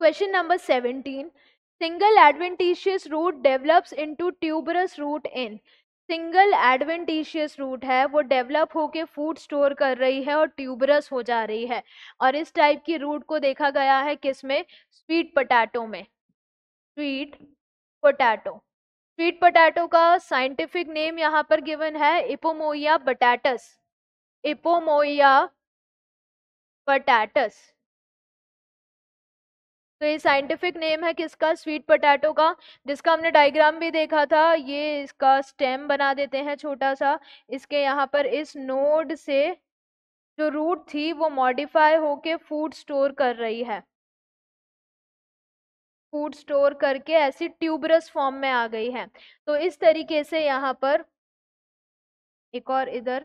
Question number 17. Single adventitious root develops into tuberous root in single adventitious root है वो develop होके food store कर रही है और ट्यूबरस हो जा रही है और इस टाइप की रूट को देखा गया है किस में स्वीट पटैटो में स्वीट पोटैटो स्वीट पोटैटो का साइंटिफिक नेम यहाँ पर गिवन है इपोमोइया बटाटस इपोमोइया बटाटस तो ये साइंटिफिक नेम है किसका स्वीट पोटैटो का जिसका हमने डायग्राम भी देखा था ये इसका स्टेम बना देते हैं छोटा सा इसके यहाँ पर इस नोड से जो रूट थी वो मॉडिफाई होके फूड स्टोर कर रही है फूड स्टोर करके ऐसी ट्यूबरस फॉर्म में आ गई है तो इस तरीके से यहाँ पर एक और इधर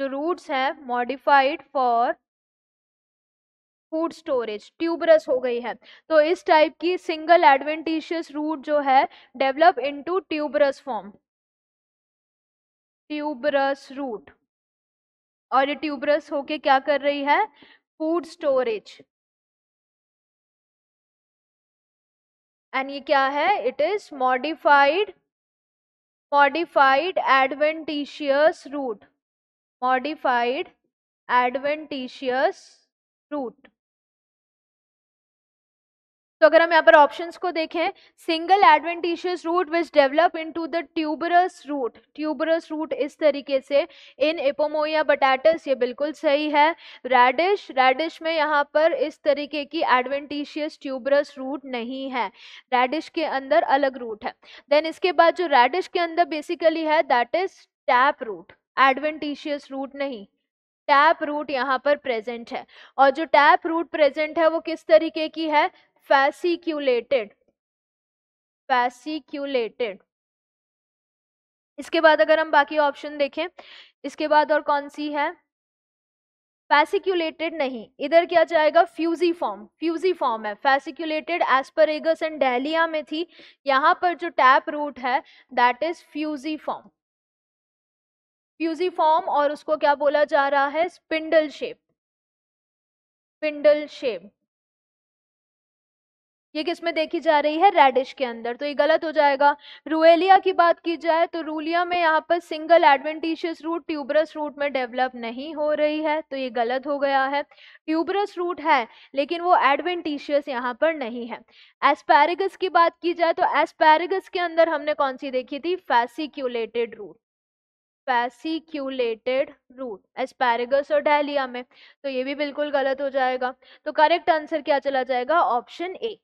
जो रूट्स है modified for food storage tuberous हो गई है तो इस टाइप की सिंगल एडवेंटिशियस रूट जो है develop into tuberous form tuberous root और ये ट्यूबरस होके क्या कर रही है फूड स्टोरेज एंड ये क्या है it is modified modified adventitious root modified adventitious root तो अगर हम यहाँ पर ऑप्शंस को देखें single adventitious root which develop into the tuberous root tuberous root इस तरीके से इन एपोमोया बटाटस ये बिल्कुल सही है रेडिश रेडिश में यहाँ पर इस तरीके की एडवेंटिशियस ट्यूबरस रूट नहीं है रेडिश के अंदर अलग रूट है देन इसके बाद जो रेडिश के अंदर बेसिकली है that is tap root adventitious root नहीं टैप रूट यहाँ पर प्रेजेंट है और जो टैप रूट प्रेजेंट है वो किस तरीके की है फैसिक्यूलेटेड फैसिक्यूलेटेड इसके बाद अगर हम बाकी ऑप्शन देखें इसके बाद और कौन सी है फैसिक्यूलेटेड नहीं इधर क्या जाएगा फ्यूजी फॉर्म फ्यूजी फॉर्म है फैसिक्यूलेटेड एस्परेगस एंड डहलिया में थी यहाँ पर जो टैप रूट है that is fusiform fusiform और उसको क्या बोला जा रहा है स्पिंडल शेप स्पिंडल शेप ये किसमें देखी जा रही है रेडिश के अंदर तो ये गलत हो जाएगा रूएलिया की बात की जाए तो रूलिया में यहाँ पर single adventitious root tuberous root में डेवलप नहीं हो रही है तो ये गलत हो गया है ट्यूबरस रूट है लेकिन वो एडवेंटिशियस यहाँ पर नहीं है एस्पैरिगस की बात की जाए तो एस्पैरिगस के अंदर हमने कौन सी देखी थी फैसिक्यूलेटेड रूट फैसिक्यूलेटेड रूट एस्पैरिगस और डहलिया में तो ये भी बिल्कुल गलत हो जाएगा तो करेक्ट आंसर क्या चला जाएगा ऑप्शन ए